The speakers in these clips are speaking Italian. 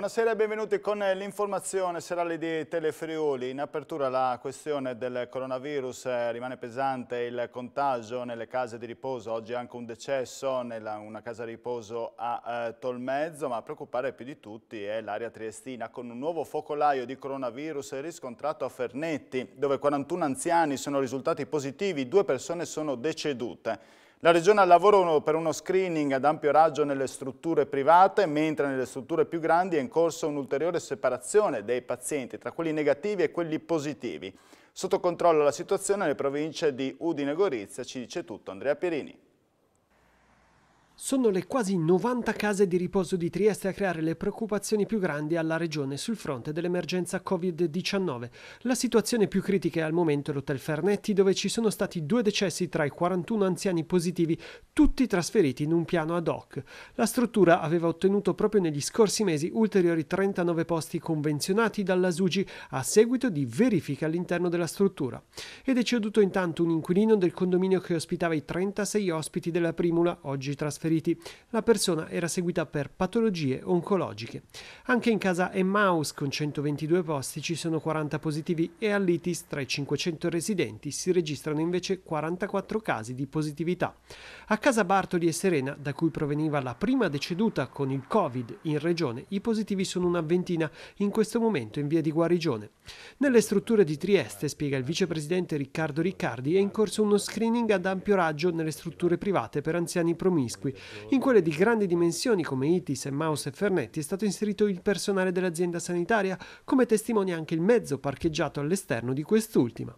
Buonasera e benvenuti con l'informazione serale di Telefriuli. In apertura la questione del coronavirus eh, rimane pesante, il contagio nelle case di riposo, oggi anche un decesso nella una casa di riposo a eh, Tolmezzo, ma a preoccupare più di tutti è l'area triestina con un nuovo focolaio di coronavirus riscontrato a Fernetti, dove 41 anziani sono risultati positivi, due persone sono decedute. La Regione ha lavoro per uno screening ad ampio raggio nelle strutture private, mentre nelle strutture più grandi è in corso un'ulteriore separazione dei pazienti tra quelli negativi e quelli positivi. Sotto controllo la situazione nelle province di Udine e Gorizia, ci dice tutto Andrea Pierini. Sono le quasi 90 case di riposo di Trieste a creare le preoccupazioni più grandi alla regione sul fronte dell'emergenza Covid-19. La situazione più critica è al momento l'Hotel Fernetti, dove ci sono stati due decessi tra i 41 anziani positivi, tutti trasferiti in un piano ad hoc. La struttura aveva ottenuto proprio negli scorsi mesi ulteriori 39 posti convenzionati dalla SUGI a seguito di verifiche all'interno della struttura. Ed è ceduto intanto un inquilino del condominio che ospitava i 36 ospiti della Primula, oggi trasferiti feriti, la persona era seguita per patologie oncologiche. Anche in casa Emmaus, con 122 posti, ci sono 40 positivi e all'ITIS tra i 500 residenti si registrano invece 44 casi di positività. A casa Bartoli e Serena, da cui proveniva la prima deceduta con il Covid in regione, i positivi sono una ventina, in questo momento in via di guarigione. Nelle strutture di Trieste, spiega il vicepresidente Riccardo Riccardi, è in corso uno screening ad ampio raggio nelle strutture private per anziani promiscui in quelle di grandi dimensioni come Itis e Maus e Fernetti è stato inserito il personale dell'azienda sanitaria, come testimonia anche il mezzo parcheggiato all'esterno di quest'ultima.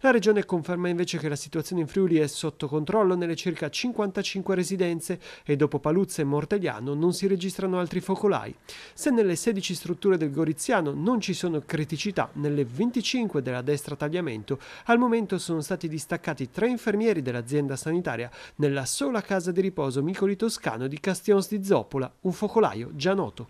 La regione conferma invece che la situazione in Friuli è sotto controllo nelle circa 55 residenze e dopo Paluzza e Mortegliano non si registrano altri focolai. Se nelle 16 strutture del Goriziano non ci sono criticità, nelle 25 della destra tagliamento al momento sono stati distaccati tre infermieri dell'azienda sanitaria nella sola casa di riposo migliore Nicoli Toscano di Castions di Zoppola, un focolaio già noto.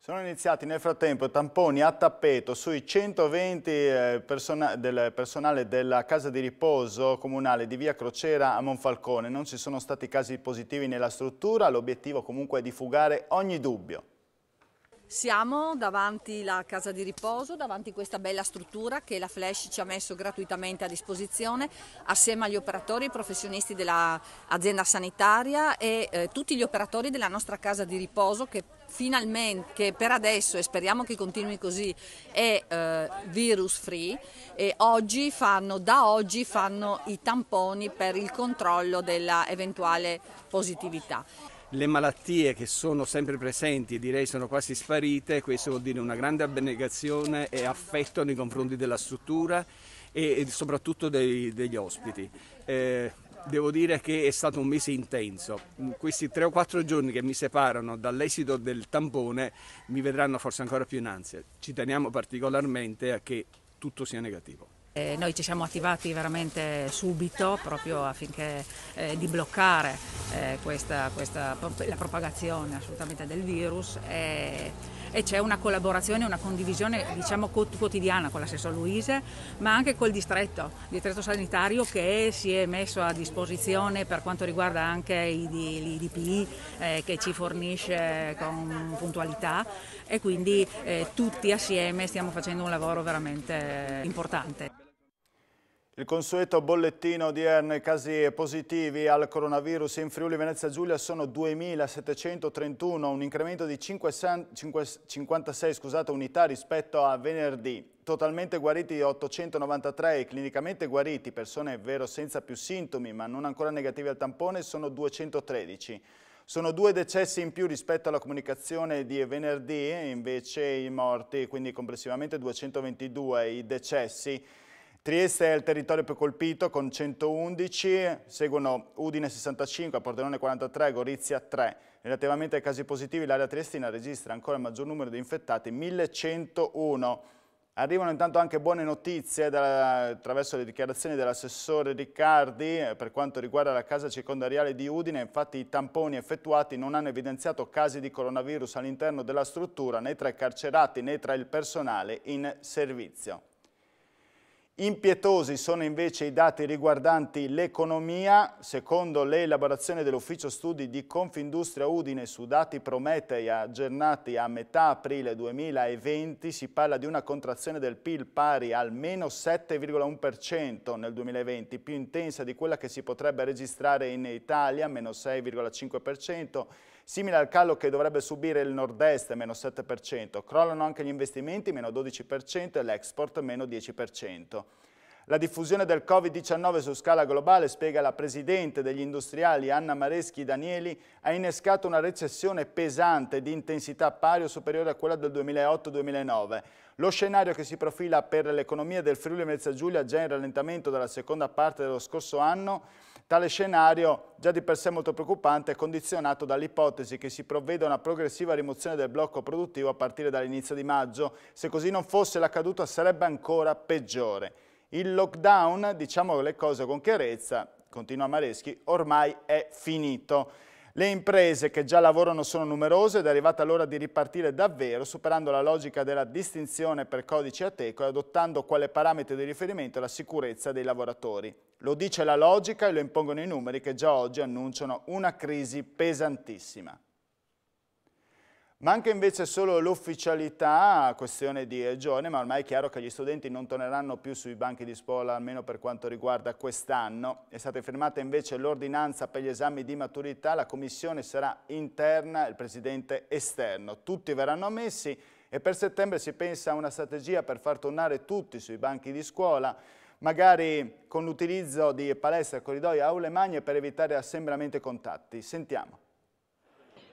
Sono iniziati nel frattempo tamponi a tappeto sui 120 eh, persona del personale della casa di riposo comunale di via Crociera a Monfalcone. Non ci sono stati casi positivi nella struttura, l'obiettivo comunque è di fugare ogni dubbio. Siamo davanti la casa di riposo, davanti questa bella struttura che la Flash ci ha messo gratuitamente a disposizione assieme agli operatori, i professionisti dell'azienda sanitaria e eh, tutti gli operatori della nostra casa di riposo che finalmente, che per adesso e speriamo che continui così, è eh, virus free e oggi fanno, da oggi fanno i tamponi per il controllo dell'eventuale positività le malattie che sono sempre presenti, direi sono quasi sparite, questo vuol dire una grande abnegazione e affetto nei confronti della struttura e, soprattutto dei, degli ospiti. Eh, devo dire che è stato un mese intenso. Questi tre o quattro giorni che mi separano dall'esito del tampone mi vedranno forse ancora più in ansia. Ci teniamo particolarmente a che tutto sia negativo. E eh, noi ci siamo attivati veramente subito proprio affinché eh, di bloccare eh, questa, questa, la propagazione assolutamente del virus e, e c'è una collaborazione, una condivisione diciamo, quotidiana con l'assesso Luise ma anche col distretto, il distretto sanitario che si è messo a disposizione per quanto riguarda anche l'IDPI eh, che ci fornisce con puntualità e quindi eh, tutti assieme stiamo facendo un lavoro veramente importante. Il consueto bollettino odierno, i casi positivi al coronavirus in Friuli Venezia Giulia sono 2.731, un incremento di 56 scusate, unità rispetto a venerdì. Totalmente guariti 893 e clinicamente guariti, persone vero senza più sintomi ma non ancora negativi al tampone, sono 213. Sono due decessi in più rispetto alla comunicazione di venerdì, invece i morti, quindi complessivamente 222 i decessi. Trieste è il territorio più colpito con 111, seguono Udine 65, Pordenone 43, Gorizia 3. Relativamente ai casi positivi l'area triestina registra ancora il maggior numero di infettati, 1101. Arrivano intanto anche buone notizie da, attraverso le dichiarazioni dell'assessore Riccardi eh, per quanto riguarda la casa circondariale di Udine, infatti i tamponi effettuati non hanno evidenziato casi di coronavirus all'interno della struttura né tra i carcerati né tra il personale in servizio. Impietosi sono invece i dati riguardanti l'economia. Secondo le elaborazioni dell'Ufficio Studi di Confindustria Udine su dati Prometei aggiornati a metà aprile 2020 si parla di una contrazione del PIL pari al meno 7,1% nel 2020, più intensa di quella che si potrebbe registrare in Italia, meno 6,5%, Simile al calo che dovrebbe subire il nord-est, meno 7%, crollano anche gli investimenti, meno 12% e l'export, meno 10%. La diffusione del Covid-19 su scala globale, spiega la presidente degli industriali Anna Mareschi Danieli, ha innescato una recessione pesante di intensità pari o superiore a quella del 2008-2009. Lo scenario che si profila per l'economia del Friuli Venezia Giulia già in rallentamento dalla seconda parte dello scorso anno Tale scenario, già di per sé molto preoccupante, è condizionato dall'ipotesi che si provveda a una progressiva rimozione del blocco produttivo a partire dall'inizio di maggio. Se così non fosse, la caduta sarebbe ancora peggiore. Il lockdown, diciamo le cose con chiarezza, continua Mareschi, ormai è finito. Le imprese che già lavorano sono numerose ed è arrivata l'ora di ripartire davvero superando la logica della distinzione per codice ateco e adottando quale parametro di riferimento la sicurezza dei lavoratori. Lo dice la logica e lo impongono i numeri che già oggi annunciano una crisi pesantissima. Manca invece solo l'ufficialità, questione di regione, ma ormai è chiaro che gli studenti non torneranno più sui banchi di scuola, almeno per quanto riguarda quest'anno. È stata firmata invece l'ordinanza per gli esami di maturità, la commissione sarà interna, il presidente esterno. Tutti verranno ammessi e per settembre si pensa a una strategia per far tornare tutti sui banchi di scuola, magari con l'utilizzo di palestre, corridoi, aule magne per evitare assembramenti e contatti. Sentiamo.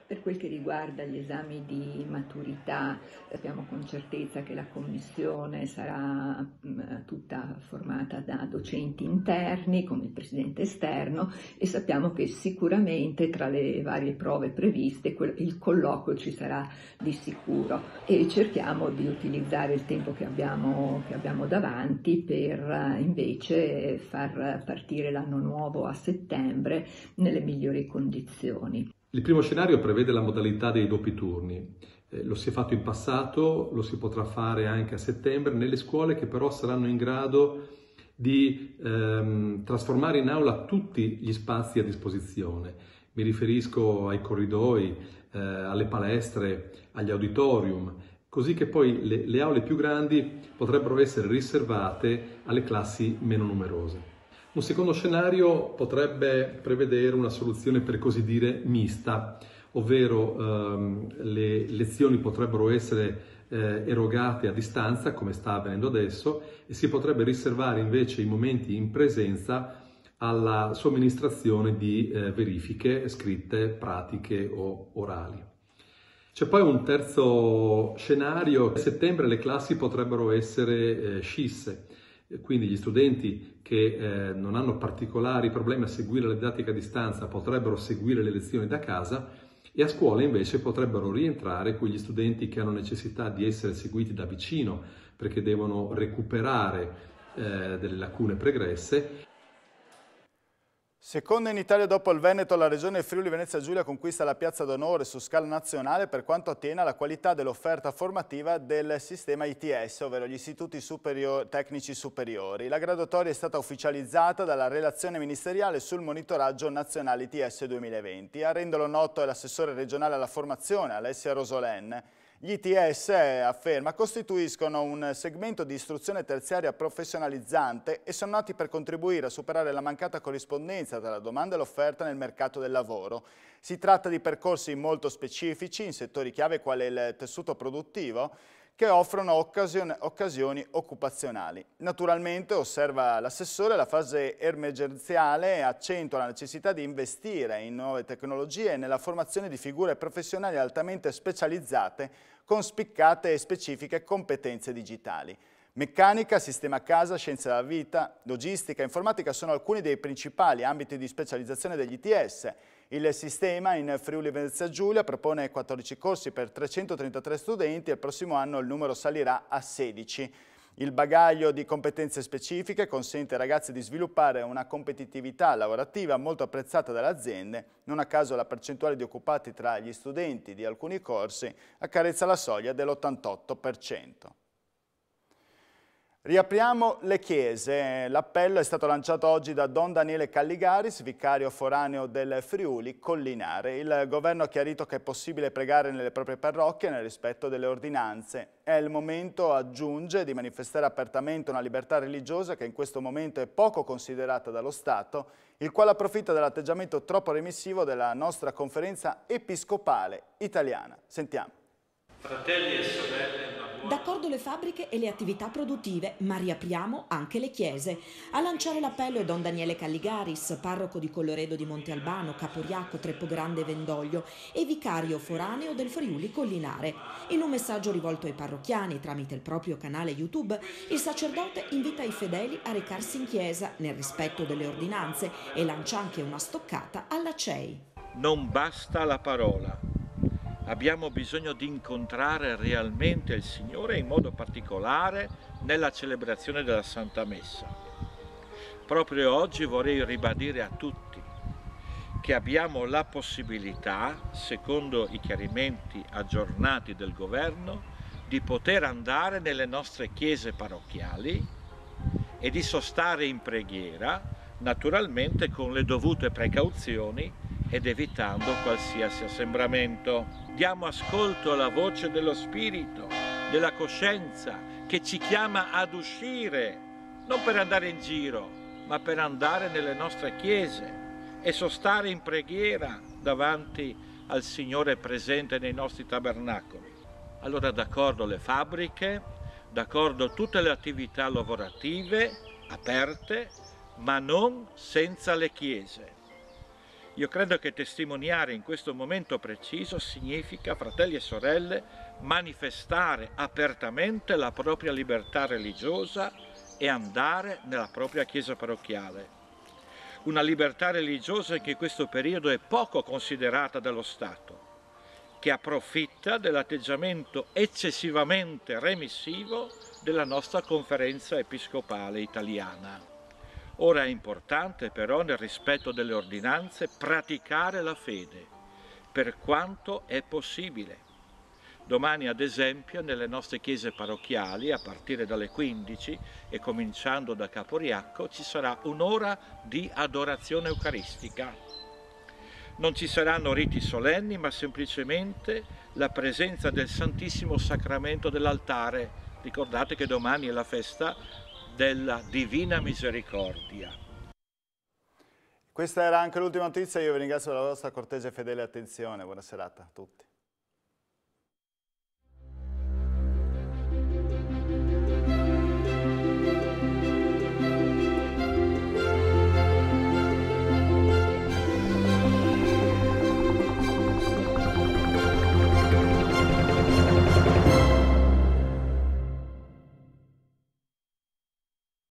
Per quel che riguarda gli esami di maturità, sappiamo con certezza che la commissione sarà mm, tutta formata da docenti interni come il presidente esterno e sappiamo che sicuramente tra le varie prove previste il colloquio ci sarà di sicuro e cerchiamo di utilizzare il tempo che abbiamo, che abbiamo davanti per eh, invece far partire l'anno nuovo a settembre nelle migliori condizioni. Il primo scenario prevede la modalità dei doppi turni. Eh, lo si è fatto in passato, lo si potrà fare anche a settembre nelle scuole che però saranno in grado di ehm, trasformare in aula tutti gli spazi a disposizione. Mi riferisco ai corridoi, eh, alle palestre, agli auditorium, così che poi le, le aule più grandi potrebbero essere riservate alle classi meno numerose. Un secondo scenario potrebbe prevedere una soluzione per così dire mista, ovvero ehm, le lezioni potrebbero essere eh, erogate a distanza, come sta avvenendo adesso, e si potrebbe riservare invece i momenti in presenza alla somministrazione di eh, verifiche scritte, pratiche o orali. C'è poi un terzo scenario, a settembre le classi potrebbero essere eh, scisse, quindi gli studenti che eh, non hanno particolari problemi a seguire la didattica a distanza potrebbero seguire le lezioni da casa e a scuola invece potrebbero rientrare quegli studenti che hanno necessità di essere seguiti da vicino perché devono recuperare eh, delle lacune pregresse Seconda in Italia dopo il Veneto, la regione Friuli Venezia Giulia conquista la piazza d'onore su scala nazionale per quanto attiene alla qualità dell'offerta formativa del sistema ITS, ovvero gli istituti superiori, tecnici superiori. La graduatoria è stata ufficializzata dalla relazione ministeriale sul monitoraggio nazionale ITS 2020. A renderlo noto è l'assessore regionale alla formazione Alessia Rosolen. Gli ITS, eh, afferma, costituiscono un segmento di istruzione terziaria professionalizzante e sono nati per contribuire a superare la mancata corrispondenza tra la domanda e l'offerta nel mercato del lavoro. Si tratta di percorsi molto specifici in settori chiave quale il tessuto produttivo, che offrono occasione, occasioni occupazionali. Naturalmente, osserva l'assessore, la fase emergenziale accentua la necessità di investire in nuove tecnologie e nella formazione di figure professionali altamente specializzate con spiccate e specifiche competenze digitali. Meccanica, sistema casa, scienza della vita, logistica, informatica sono alcuni dei principali ambiti di specializzazione degli ITS il sistema in Friuli Venezia Giulia propone 14 corsi per 333 studenti e il prossimo anno il numero salirà a 16. Il bagaglio di competenze specifiche consente ai ragazzi di sviluppare una competitività lavorativa molto apprezzata dalle aziende, non a caso la percentuale di occupati tra gli studenti di alcuni corsi accarezza la soglia dell'88%. Riapriamo le chiese. L'appello è stato lanciato oggi da Don Daniele Calligaris, vicario foraneo del Friuli Collinare. Il governo ha chiarito che è possibile pregare nelle proprie parrocchie nel rispetto delle ordinanze. È il momento, aggiunge, di manifestare apertamente una libertà religiosa che in questo momento è poco considerata dallo Stato, il quale approfitta dell'atteggiamento troppo remissivo della nostra conferenza episcopale italiana. Sentiamo. Fratelli e sorelle, D'accordo le fabbriche e le attività produttive, ma riapriamo anche le chiese. A lanciare l'appello è Don Daniele Calligaris, parroco di Colloredo di Monte Albano, caporiaco Treppogrande Vendoglio e vicario foraneo del Friuli Collinare. In un messaggio rivolto ai parrocchiani tramite il proprio canale YouTube, il sacerdote invita i fedeli a recarsi in chiesa nel rispetto delle ordinanze e lancia anche una stoccata alla CEI. Non basta la parola Abbiamo bisogno di incontrare realmente il Signore, in modo particolare nella celebrazione della Santa Messa. Proprio oggi vorrei ribadire a tutti che abbiamo la possibilità, secondo i chiarimenti aggiornati del Governo, di poter andare nelle nostre chiese parrocchiali e di sostare in preghiera, naturalmente con le dovute precauzioni ed evitando qualsiasi assembramento diamo ascolto alla voce dello spirito, della coscienza, che ci chiama ad uscire, non per andare in giro, ma per andare nelle nostre chiese e sostare in preghiera davanti al Signore presente nei nostri tabernacoli. Allora d'accordo le fabbriche, d'accordo tutte le attività lavorative aperte, ma non senza le chiese. Io credo che testimoniare in questo momento preciso significa, fratelli e sorelle, manifestare apertamente la propria libertà religiosa e andare nella propria chiesa parrocchiale. Una libertà religiosa che in questo periodo è poco considerata dallo Stato, che approfitta dell'atteggiamento eccessivamente remissivo della nostra conferenza episcopale italiana. Ora è importante però, nel rispetto delle ordinanze, praticare la fede, per quanto è possibile. Domani, ad esempio, nelle nostre chiese parrocchiali, a partire dalle 15 e cominciando da Caporiacco, ci sarà un'ora di adorazione eucaristica. Non ci saranno riti solenni, ma semplicemente la presenza del Santissimo Sacramento dell'altare. Ricordate che domani è la festa della Divina Misericordia. Questa era anche l'ultima notizia, io vi ringrazio per la vostra cortese e fedele attenzione, buona serata a tutti.